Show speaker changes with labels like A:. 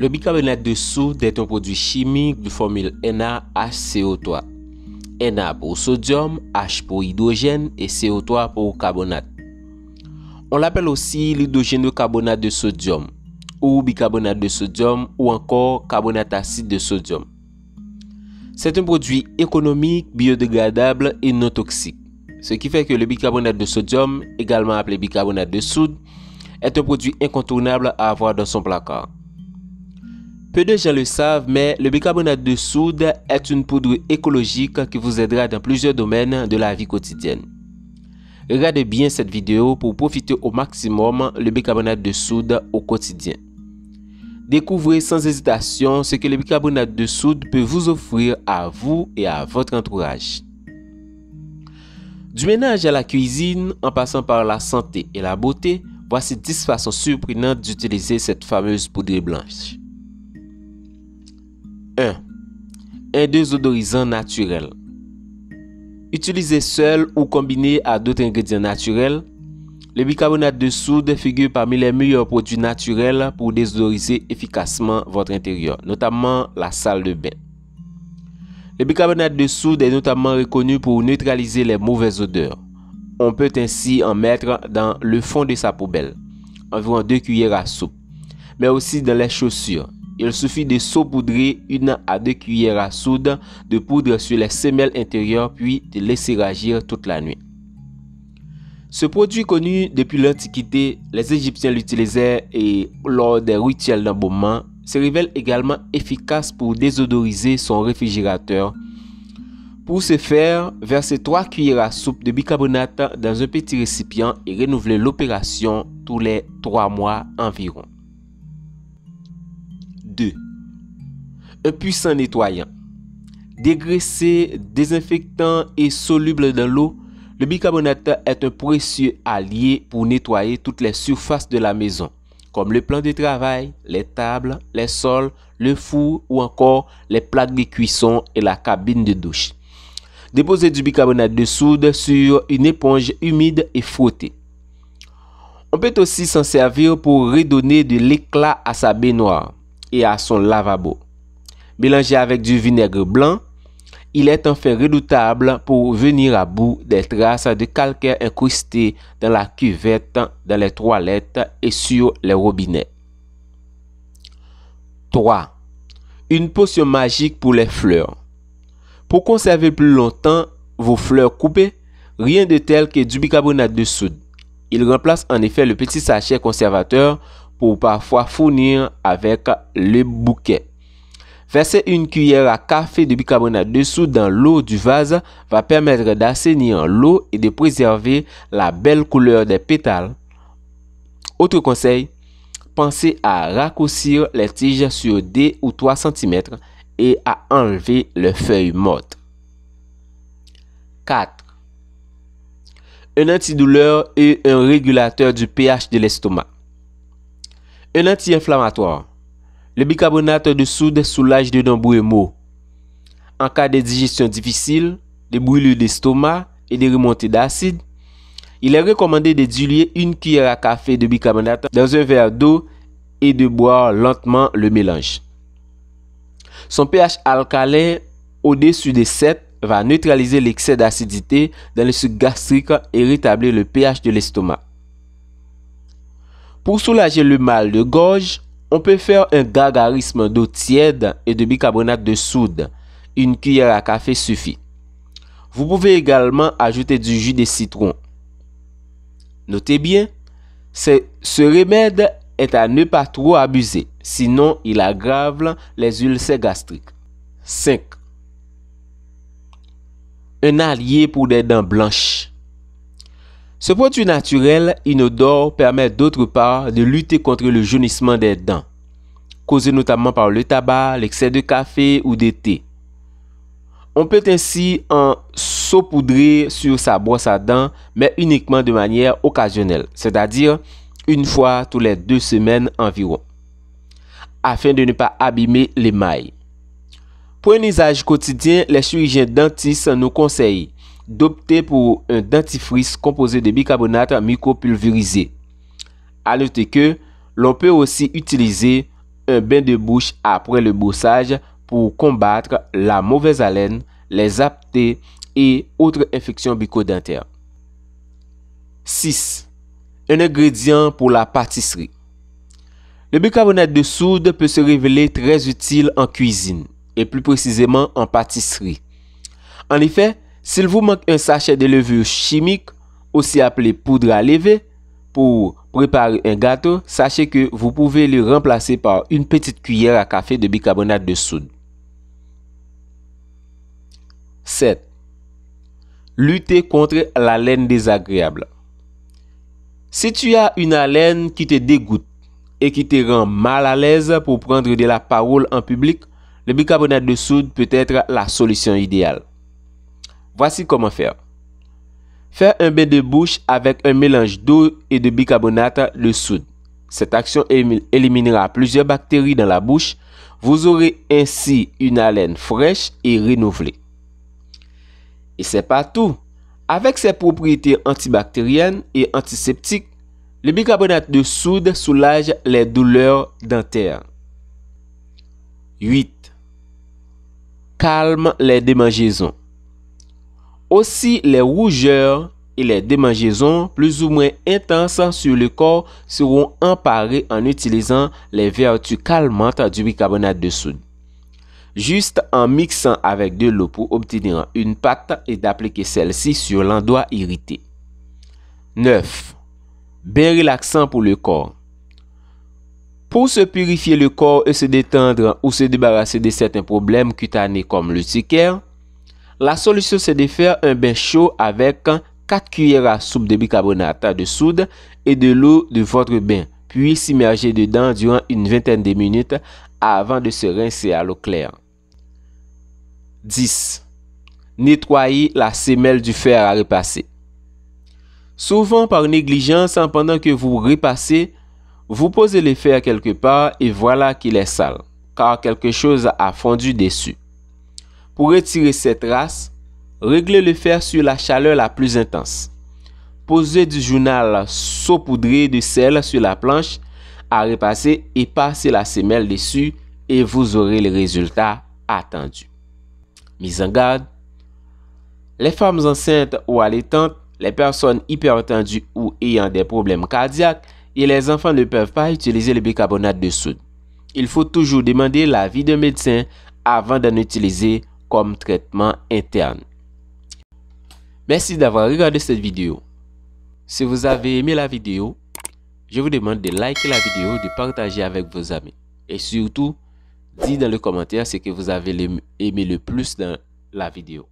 A: Le bicarbonate de soude est un produit chimique de formule NaHCO3. Na pour sodium, H pour hydrogène et CO3 pour carbonate. On l'appelle aussi l'hydrogène de carbonate de sodium ou bicarbonate de sodium ou encore carbonate acide de sodium. C'est un produit économique, biodégradable et non toxique. Ce qui fait que le bicarbonate de sodium, également appelé bicarbonate de soude, est un produit incontournable à avoir dans son placard. Peu de gens le savent, mais le bicarbonate de soude est une poudre écologique qui vous aidera dans plusieurs domaines de la vie quotidienne. Regardez bien cette vidéo pour profiter au maximum le bicarbonate de soude au quotidien. Découvrez sans hésitation ce que le bicarbonate de soude peut vous offrir à vous et à votre entourage. Du ménage à la cuisine, en passant par la santé et la beauté, voici 10 façons surprenantes d'utiliser cette fameuse poudre blanche. 1. Un désodorisant naturel. Utilisé seul ou combiné à d'autres ingrédients naturels, le bicarbonate de soude figure parmi les meilleurs produits naturels pour désodoriser efficacement votre intérieur, notamment la salle de bain. Le bicarbonate de soude est notamment reconnu pour neutraliser les mauvaises odeurs. On peut ainsi en mettre dans le fond de sa poubelle, environ 2 cuillères à soupe, mais aussi dans les chaussures, il suffit de saupoudrer une à deux cuillères à soude de poudre sur les semelles intérieures puis de laisser agir toute la nuit. Ce produit connu depuis l'Antiquité, les Égyptiens l'utilisaient et lors des rituels d'embaumement, se révèle également efficace pour désodoriser son réfrigérateur. Pour ce faire, versez trois cuillères à soupe de bicarbonate dans un petit récipient et renouvelez l'opération tous les trois mois environ. un puissant nettoyant. Dégraissé, désinfectant et soluble dans l'eau, le bicarbonate est un précieux allié pour nettoyer toutes les surfaces de la maison, comme le plan de travail, les tables, les sols, le four ou encore les plaques de cuisson et la cabine de douche. Déposez du bicarbonate de soude sur une éponge humide et frottez. On peut aussi s'en servir pour redonner de l'éclat à sa baignoire et à son lavabo mélangé avec du vinaigre blanc, il est un fait redoutable pour venir à bout des traces de calcaire incrustées dans la cuvette, dans les toilettes et sur les robinets. 3. Une potion magique pour les fleurs. Pour conserver plus longtemps vos fleurs coupées, rien de tel que du bicarbonate de soude. Il remplace en effet le petit sachet conservateur pour parfois fournir avec le bouquet. Verser une cuillère à café de bicarbonate de soude dans l'eau du vase va permettre d'assainir l'eau et de préserver la belle couleur des pétales. Autre conseil, pensez à raccourcir les tiges sur 2 ou 3 cm et à enlever les feuilles mortes. 4. Un antidouleur et un régulateur du pH de l'estomac. Un anti-inflammatoire. Le bicarbonate de soude soulage de nombreux maux. En cas de digestion difficile, de brûlures d'estomac et de remontées d'acide, il est recommandé de diluer une cuillère à café de bicarbonate dans un verre d'eau et de boire lentement le mélange. Son pH alcalin au-dessus des 7 va neutraliser l'excès d'acidité dans le sucre gastrique et rétablir le pH de l'estomac. Pour soulager le mal de gorge, on peut faire un gargarisme d'eau tiède et de bicarbonate de soude. Une cuillère à café suffit. Vous pouvez également ajouter du jus de citron. Notez bien, ce remède est à ne pas trop abuser, sinon il aggrave les ulcères gastriques. 5. Un allié pour des dents blanches. Ce produit naturel inodore permet d'autre part de lutter contre le jaunissement des dents, causé notamment par le tabac, l'excès de café ou de thé. On peut ainsi en saupoudrer sur sa brosse à dents, mais uniquement de manière occasionnelle, c'est-à-dire une fois tous les deux semaines environ, afin de ne pas abîmer l'émail. Pour un usage quotidien, les chirurgiens dentistes nous conseillent d'opter pour un dentifrice composé de bicarbonate micropulvérisé. À noter que l'on peut aussi utiliser un bain de bouche après le brossage pour combattre la mauvaise haleine, les aptées et autres infections bicodentaires. 6. Un ingrédient pour la pâtisserie. Le bicarbonate de soude peut se révéler très utile en cuisine et plus précisément en pâtisserie. En effet, s'il vous manque un sachet de levure chimique, aussi appelé poudre à lever, pour préparer un gâteau, sachez que vous pouvez le remplacer par une petite cuillère à café de bicarbonate de soude. 7. Lutter contre la laine désagréable. Si tu as une haleine qui te dégoûte et qui te rend mal à l'aise pour prendre de la parole en public, le bicarbonate de soude peut être la solution idéale. Voici comment faire. Faire un bain de bouche avec un mélange d'eau et de bicarbonate de soude. Cette action éliminera plusieurs bactéries dans la bouche. Vous aurez ainsi une haleine fraîche et renouvelée. Et c'est pas tout. Avec ses propriétés antibactériennes et antiseptiques, le bicarbonate de soude soulage les douleurs dentaires. 8. Calme les démangeaisons. Aussi les rougeurs et les démangeaisons plus ou moins intenses sur le corps seront emparées en utilisant les vertus calmantes du bicarbonate de soude. Juste en mixant avec de l'eau pour obtenir une pâte et d'appliquer celle-ci sur l'endroit irrité. 9. Bien relaxant pour le corps. Pour se purifier le corps et se détendre ou se débarrasser de certains problèmes cutanés comme le l'urticaire, la solution, c'est de faire un bain chaud avec 4 cuillères à soupe de bicarbonate de soude et de l'eau de votre bain, puis s'immerger dedans durant une vingtaine de minutes avant de se rincer à l'eau claire. 10. Nettoyer la semelle du fer à repasser. Souvent par négligence, hein, pendant que vous repassez, vous posez le fer quelque part et voilà qu'il est sale, car quelque chose a fondu dessus. Pour retirer cette race, réglez le fer sur la chaleur la plus intense. Posez du journal saupoudré de sel sur la planche à repasser et passez la semelle dessus et vous aurez le résultat attendu. Mise en garde. Les femmes enceintes ou allaitantes, les personnes hypertendues ou ayant des problèmes cardiaques et les enfants ne peuvent pas utiliser le bicarbonate de soude. Il faut toujours demander l'avis d'un médecin avant d'en utiliser comme traitement interne. Merci d'avoir regardé cette vidéo. Si vous avez aimé la vidéo, je vous demande de liker la vidéo, de partager avec vos amis. Et surtout, dites dans le commentaire ce que vous avez aimé le plus dans la vidéo.